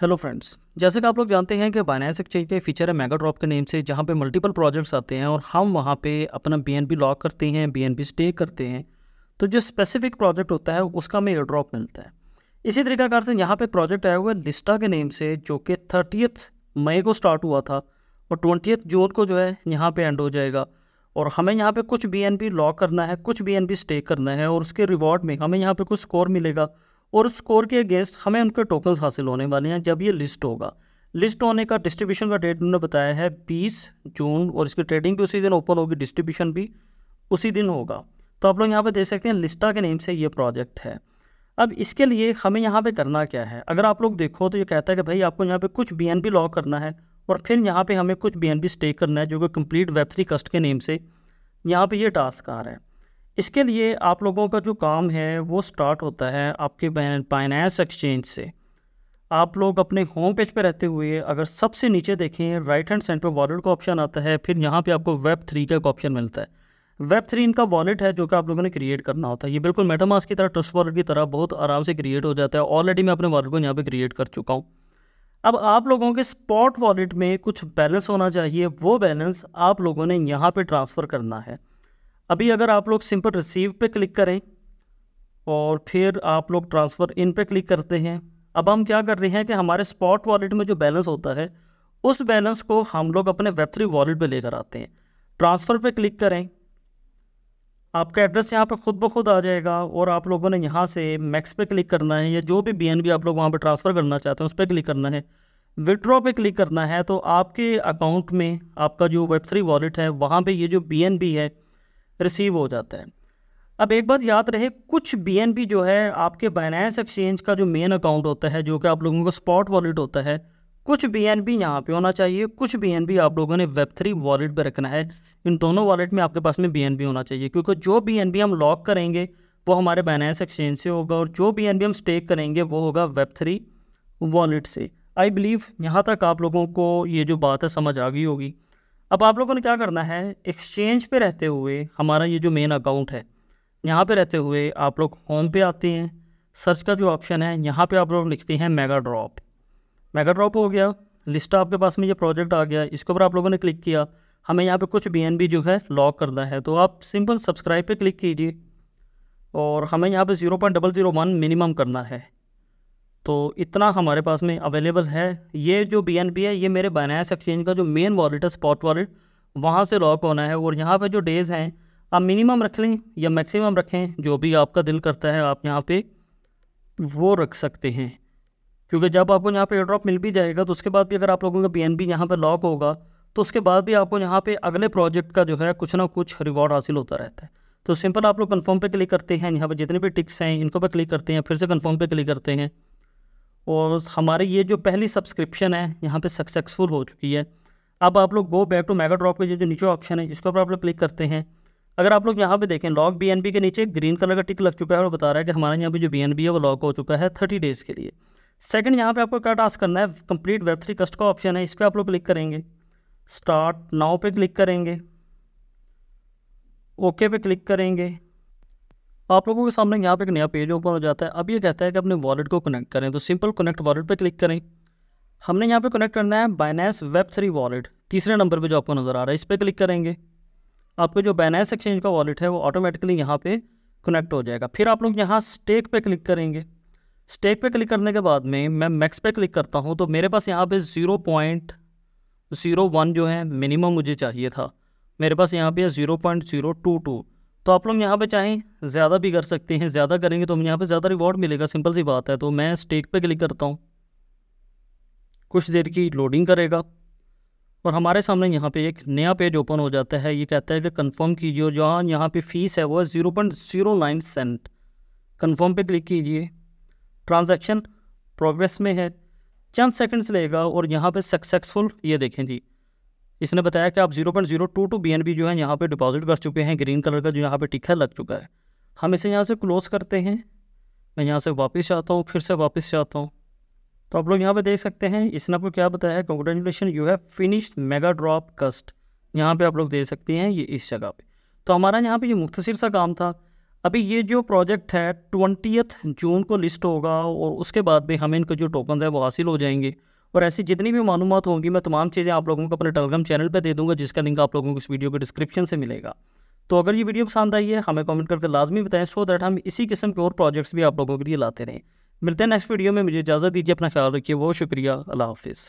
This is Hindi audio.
हेलो फ्रेंड्स जैसे कि आप लोग जानते हैं कि बाइनेंस एक्सचेंज के फीचर है मेगा ड्रॉप के नेम से जहाँ पे मल्टीपल प्रोजेक्ट्स आते हैं और हम वहाँ पे अपना बीएनबी लॉक करते हैं बीएनबी स्टे करते हैं तो जो स्पेसिफिक प्रोजेक्ट होता है उसका हमें एयर ड्रॉप मिलता है इसी तरीकाकार से यहाँ पर प्रोजेक्ट आया हुआ है लिस्टा के नेम से जो कि थर्टियथ मई को स्टार्ट हुआ था और ट्वेंटियथ जून को जो है यहाँ पर एंड हो जाएगा और हमें यहाँ पर कुछ बी लॉक करना है कुछ बी स्टे करना है और उसके रिवॉर्ड में हमें यहाँ पर कुछ स्कोर मिलेगा और स्कोर के अगेंस्ट हमें उनके टोकन्स हासिल होने वाले हैं जब ये लिस्ट होगा लिस्ट होने का डिस्ट्रीब्यूशन का डेट उन्होंने बताया है बीस जून और इसकी ट्रेडिंग भी उसी दिन ओपन होगी डिस्ट्रीब्यूशन भी उसी दिन होगा तो आप लोग यहाँ पर देख सकते हैं लिस्टा के नेम से ये प्रोजेक्ट है अब इसके लिए हमें यहाँ पे करना क्या है अगर आप लोग देखो तो ये कहता है कि भाई आपको यहाँ पे कुछ बी एन लॉक करना है और फिर यहाँ पे हमें कुछ बी एन स्टेक करना है जो कि कंप्लीट वेब थ्री कस्ट के नेम से यहाँ पे ये टास्क आ रहा है इसके लिए आप लोगों का जो काम है वो स्टार्ट होता है आपके फाइनेंस एक्सचेंज से आप लोग अपने होम पेज पर रहते हुए अगर सबसे नीचे देखें राइट हैंड सेंटर वॉलेट का ऑप्शन आता है फिर यहाँ पे आपको वेब थ्री का ऑप्शन मिलता है वेब थ्री इनका वॉलेट है जो कि आप लोगों ने क्रिएट करना होता है ये बिल्कुल मेटामास की तरह ट्रस्ट वॉलेट की तरह बहुत आराम से क्रिएट हो जाता है ऑलरेडी मैं अपने वॉलेट को यहाँ पर क्रिएट कर चुका हूँ अब आप लोगों के स्पॉट वॉलेट में कुछ बैलेंस होना चाहिए वो बैलेंस आप लोगों ने यहाँ पर ट्रांसफ़र करना है अभी अगर आप लोग सिंपल रिसीव पे क्लिक करें और फिर आप लोग ट्रांसफ़र इन पे क्लिक करते हैं अब हम क्या कर रहे हैं कि हमारे स्पॉट वॉलेट में जो बैलेंस होता है उस बैलेंस को हम लोग अपने वेब थ्री वॉलेट पर लेकर आते हैं ट्रांसफ़र पे क्लिक करें आपका एड्रेस यहाँ पे खुद ब खुद आ जाएगा और आप लोगों ने यहाँ से मैक्स पे क्लिक करना है या जो भी बी आप लोग वहाँ पर ट्रांसफ़र करना चाहते हैं उस पर क्लिक करना है विड्रॉ पे क्लिक करना है तो आपके अकाउंट में आपका जो वेब थ्री वॉलेट है वहाँ पे ये जो बी है रिसीव हो जाता है अब एक बात याद रहे कुछ बी जो है आपके बाइनेंस एक्सचेंज का जो मेन अकाउंट होता है जो कि आप लोगों का स्पॉट वॉलेट होता है कुछ बी एन बी यहाँ पे होना चाहिए कुछ बी एन बी आप लोगों ने वेब थ्री वॉलेट पर रखना है इन दोनों वॉलेट में आपके पास में बी एन बी होना चाहिए क्योंकि जो बी एन बी हम लॉक करेंगे वो हमारे बाइनेंस एक्सचेंज से होगा और जो बी एन बी हम स्टेक करेंगे वो होगा वेब थ्री वॉलेट से आई बिलीव यहाँ तक आप लोगों को ये जो बात है समझ आ गई होगी अब आप लोगों ने क्या करना है एक्सचेंज पे रहते हुए हमारा ये जो मेन अकाउंट है यहाँ पे रहते हुए आप लोग होम पे आते हैं सर्च का जो ऑप्शन है यहाँ पे आप लोग लिखते हैं मेगा ड्रॉप मेगा ड्रॉप हो गया लिस्ट आपके पास में ये प्रोजेक्ट आ गया इसके ऊपर आप लोगों ने क्लिक किया हमें यहाँ पे कुछ बी जो है लॉक करना है तो आप सिंपल सब्सक्राइब पर क्लिक कीजिए और हमें यहाँ पर zero point double zero one minimum करना है तो इतना हमारे पास में अवेलेबल है ये जो बी है ये मेरे बनास एक्सचेंज का जो मेन वॉलेट है स्पॉट वॉलेट वहाँ से लॉक होना है और यहाँ पे जो डेज़ हैं आप मिनिमम रख लें या मैक्सिमम रखें जो भी आपका दिल करता है आप यहाँ पे वो रख सकते हैं क्योंकि जब आपको यहाँ पे ड्रॉप मिल भी जाएगा तो उसके बाद भी अगर आप लोगों का बी एन बी यहाँ पर लॉक होगा तो उसके बाद भी आपको यहाँ पे अगले प्रोजेक्ट का जो है कुछ ना कुछ रिवॉर्ड हासिल होता रहता है तो सिंपल आप लोग कन्फर्म पर क्लिक करते हैं यहाँ पर जितने भी टिक्स हैं इनको पर क्लिक करते हैं फिर से कन्फर्म पे क्लिक करते हैं और हमारी ये जो पहली सब्सक्रिप्शन है यहाँ पे सक्सेसफुल हो चुकी है अब आप लोग go back to mega drop के जो नीचे ऑप्शन है इसके ऊपर आप लोग क्लिक करते हैं अगर आप लोग यहाँ पे देखें लॉक बी के नीचे ग्रीन कलर का टिक लग चुका है और बता रहा है कि हमारे यहाँ पे जो बी है वो लॉक हो चुका है थर्टी डेज़ के लिए सेकेंड यहाँ पर आपको क्या टास्क करना है कम्प्लीट वेब थ्री कस्ट का ऑप्शन है इस पर आप लोग क्लिक करेंगे स्टार्ट नाव पे क्लिक करेंगे ओके पे क्लिक करेंगे आप लोगों के सामने यहाँ पे एक नया पेज ओपन हो जाता है अब ये कहता है कि अपने वॉलेट को कनेक्ट करें तो सिंपल कनेक्ट वॉलेट पे क्लिक करें हमने यहाँ पे कनेक्ट करना है बाइनेंस वेब थ्री वॉलेट तीसरे नंबर पे जो आपको नज़र आ रहा है इस पर क्लिक करेंगे आपके जो बाइनेंस एक्सचेंज का वॉलेट है वो ऑटोमेटिकली यहाँ पर कनेक्ट हो जाएगा फिर आप लोग यहाँ स्टेक पे क्लिक करेंगे स्टेक पे क्लिक करने के बाद में मैं मैक्स पे क्लिक करता हूँ तो मेरे पास यहाँ पर ज़ीरो पॉइंट ज़ीरो वन जो है मिनिमम मुझे चाहिए था मेरे पास यहाँ पर zero point zero two two तो आप लोग यहाँ पे चाहें ज़्यादा भी कर सकते हैं ज़्यादा करेंगे तो हमें यहाँ पे ज़्यादा रिवॉर्ड मिलेगा सिंपल सी बात है तो मैं स्टेक पे क्लिक करता हूँ कुछ देर की लोडिंग करेगा और हमारे सामने यहाँ पे एक नया पेज ओपन हो जाता है ये कहता है कि कंफर्म कीजिए और जहाँ यहाँ पर फ़ीस है वो है zero point zero nine cent confirm पे क्लिक कीजिए ट्रांजेक्शन प्रोग्रेस में है चंद सेकेंड्स लेगा और यहाँ पर सक्सेसफुल ये देखें जी इसने बताया कि आप zero point zero two two B N B जो है यहाँ पे डिपॉजिट कर चुके हैं ग्रीन कलर का जो यहाँ पे टिका लग चुका है हम इसे यहाँ से क्लोज़ करते हैं मैं यहाँ से वापस जाता हूँ फिर से वापस जाता हूँ तो आप लोग यहाँ पे देख सकते हैं इसने आपको क्या बताया congratulation you have finished mega drop quest यहाँ पर आप लोग देख सकते हैं ये इस जगह पर तो हमारा यहाँ पर ये मुख्तर सा काम था अभी ये जो प्रोजेक्ट है ट्वेंटी जून को लिस्ट होगा और उसके बाद भी हमें इनके जो टोकन है वो हासिल हो जाएंगे और ऐसी जितनी भी मालूम होंगी मैं तमाम चीज़ें आप लोगों को अपने टेलीग्राम चैनल पर दे दूँगा जिसका लिंक आप लोगों को इस वीडियो के डिस्क्रिप्शन से मिलेगा तो अगर ये वीडियो पसंद आई है हमें कमेंट करके लाजमी बताएं सो दैट हम इसी किस्म के और प्रोजेक्ट्स भी आप लोगों के लिए लाते रहें मिलते हैं नेक्स्ट वीडियो में मुझे इजाज़त दीजिए अपना ख्याल रखिए बहुत शुक्रिया अल्लाह हाफिज़